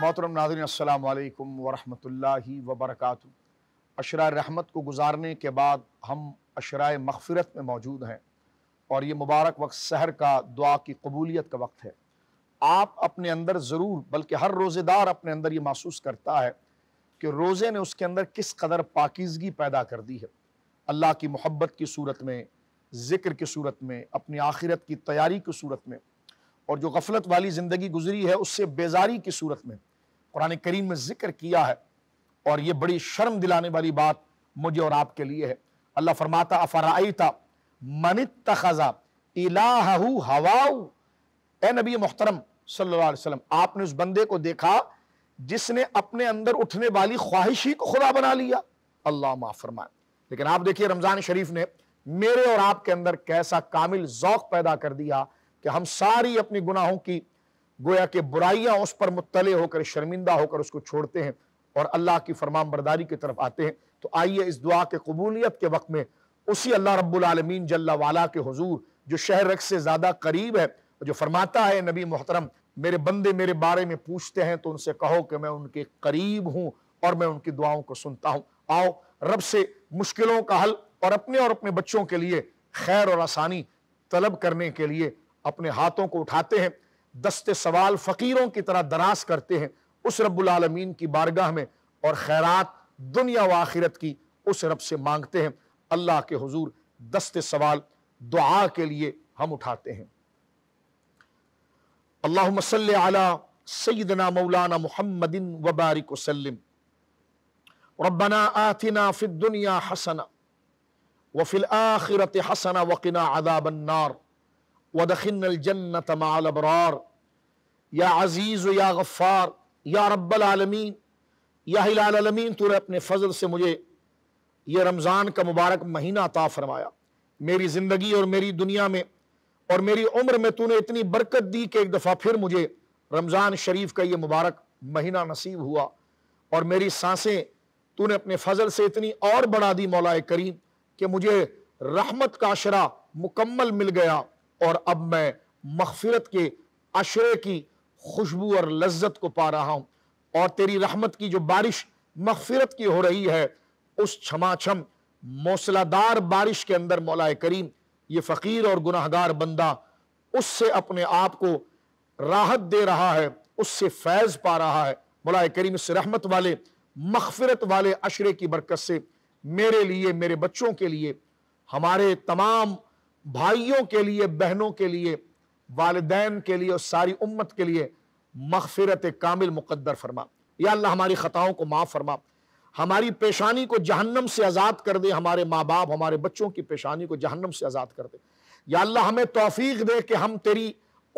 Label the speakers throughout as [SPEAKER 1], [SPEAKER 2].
[SPEAKER 1] محترم ناظرین السلام علیکم ورحمۃ اللہ وبرکاتہ عشراء رحمت کو گزارنے کے بعد ہم عشرائے مغفرت میں موجود ہیں اور یہ مبارک وقت سحر کا دعا کی قبولیت کا وقت ہے آپ اپنے اندر ضرور بلکہ ہر روزے دار اپنے اندر یہ محسوس کرتا ہے کہ روزے نے اس کے اندر کس قدر پاکیزگی پیدا کر دی ہے اللہ کی محبت کی صورت میں ذکر کی صورت میں اپنی آخرت کی تیاری کی صورت میں اور جو غفلت والی زندگی گزری ہے اس سے بیزاری کی صورت میں قرآن کریم میں ذکر کیا ہے اور اور یہ بڑی شرم دلانے والی بات مجھے آپ کے لیے ہے اللہ فرماتا افرائیتا من اتخذا الہہو ہواو اے نبی محترم صلی اللہ علیہ وسلم آپ نے اس بندے کو دیکھا جس نے اپنے اندر اٹھنے والی خواہش ہی کو خدا بنا لیا اللہ معاف فرمائے لیکن آپ دیکھیے رمضان شریف نے میرے اور آپ کے اندر کیسا کامل ذوق پیدا کر دیا کہ ہم ساری اپنی گناہوں کی گویا کہ برائیاں اس پر مطلع ہو کر شرمندہ ہو کر اس کو چھوڑتے ہیں اور اللہ کی فرمان برداری کی طرف آتے ہیں تو آئیے اس دعا کے قبولیت کے وقت میں اسی اللہ رب العالمین والا کے حضور جو شہر رکھ سے زیادہ قریب ہے جو فرماتا ہے نبی محترم میرے بندے میرے بارے میں پوچھتے ہیں تو ان سے کہو کہ میں ان کے قریب ہوں اور میں ان کی دعاؤں کو سنتا ہوں آؤ رب سے مشکلوں کا حل اور اپنے اور اپنے بچوں کے لیے خیر اور آسانی طلب کرنے کے لیے اپنے ہاتھوں کو اٹھاتے ہیں دست سوال فقیروں کی طرح دراز کرتے ہیں اس رب العالمین کی بارگاہ میں اور خیرات دنیا و آخرت کی اس رب سے مانگتے ہیں اللہ کے حضور دست سوال دعا کے لیے ہم اٹھاتے ہیں اللہ علی سیدنا مولانا محمد وبارک وسلم وقنا عذاب النار ودخن مع الابرار یا عزیز و یا غفار یا رب العالمین یا العالمین تو نے اپنے فضل سے مجھے یہ رمضان کا مبارک مہینہ عطا فرمایا میری زندگی اور میری دنیا میں اور میری عمر میں تو نے اتنی برکت دی کہ ایک دفعہ پھر مجھے رمضان شریف کا یہ مبارک مہینہ نصیب ہوا اور میری سانسیں تو نے اپنے فضل سے اتنی اور بڑھا دی مولا کریم کہ مجھے رحمت کا عشرہ مکمل مل گیا اور اب میں مغفرت کے عشرے کی خوشبو اور لذت کو پا رہا ہوں اور تیری رحمت کی جو بارش مغفرت کی ہو رہی ہے اس چھما چھم دار بارش کے اندر مولا کریم یہ فقیر اور گناہ گار بندہ اس سے اپنے آپ کو راحت دے رہا ہے اس سے فیض پا رہا ہے مولا کریم اس رحمت والے مغفرت والے عشرے کی برکت سے میرے لیے میرے بچوں کے لیے ہمارے تمام بھائیوں کے لیے بہنوں کے لیے والدین کے لیے اور ساری امت کے لیے مغفرت کامل مقدر فرما یا اللہ ہماری خطاؤں کو معاف فرما ہماری پیشانی کو جہنم سے آزاد کر دے ہمارے ماں باپ ہمارے بچوں کی پیشانی کو جہنم سے آزاد کر دے یا اللہ ہمیں توفیق دے کہ ہم تیری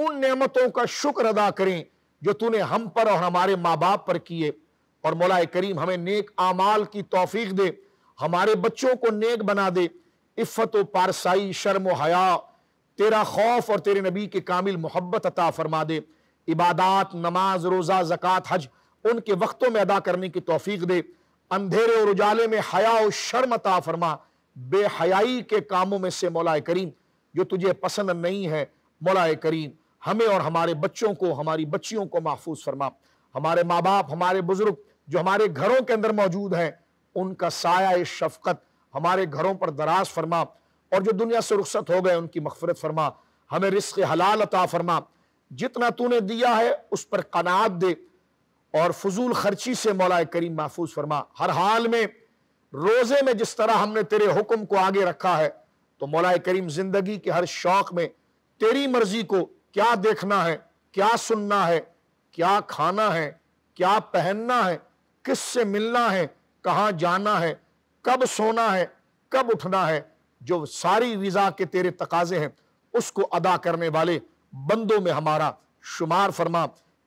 [SPEAKER 1] ان نعمتوں کا شکر ادا کریں جو تو نے ہم پر اور ہمارے ماں باپ پر کیے اور مولا کریم ہمیں نیک اعمال کی توفیق دے ہمارے بچوں کو نیک بنا دے عفت و پارسائی شرم و حیا تیرا خوف اور تیرے نبی کے کامل محبت عطا فرما دے عبادات نماز روزہ زکاة حج ان کے وقتوں میں ادا کرنے کی توفیق دے اندھیرے اور اجالے میں حیا و شرم عطا فرما بے حیائی کے کاموں میں سے مولا کریم جو تجھے پسند نہیں ہے مولا کریم ہمیں اور ہمارے بچوں کو ہماری بچیوں کو محفوظ فرما ہمارے ماں باپ ہمارے بزرگ جو ہمارے گھروں کے اندر موجود ہیں ان کا سایہ شفقت ہمارے گھروں پر دراز فرما اور جو دنیا سے رخصت ہو گئے ان کی مغفرت فرما ہمیں رزق حلال عطا فرما جتنا تو نے دیا ہے اس پر قناعت دے اور فضول خرچی سے مولا کریم محفوظ فرما ہر حال میں روزے میں جس طرح ہم نے تیرے حکم کو آگے رکھا ہے تو مولا کریم زندگی کے ہر شوق میں تیری مرضی کو کیا دیکھنا ہے کیا سننا ہے کیا کھانا ہے کیا پہننا ہے کس سے ملنا ہے کہاں جانا ہے کب سونا ہے کب اٹھنا ہے جو ساری ویزا کے تیرے تقاضے ہیں اس کو ادا کرنے والے بندوں میں ہمارا شمار فرما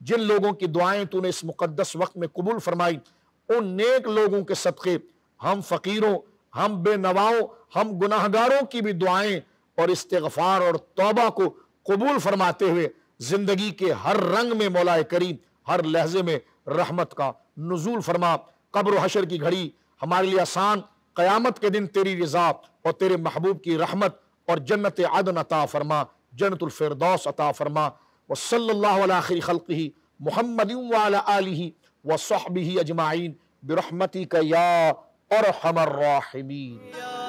[SPEAKER 1] جن لوگوں کی دعائیں تو نے اس مقدس وقت میں قبول فرمائی ان نیک لوگوں کے صدقے ہم فقیروں ہم بے نواؤں ہم گناہ گاروں کی بھی دعائیں اور استغفار اور توبہ کو قبول فرماتے ہوئے زندگی کے ہر رنگ میں مولا کریم ہر لہجے میں رحمت کا نزول فرما قبر و حشر کی گھڑی ہمارے لیے آسان قیامت کے دن تیری رضا اور تیرے محبوب کی رحمت اور جنت عدن عطا فرما جنت الفردوس عطا فرما و صلی اللہ علیہ خلقی محمد آلہ و صحب اجمعین برحمتی کا یا ارحم الراحمین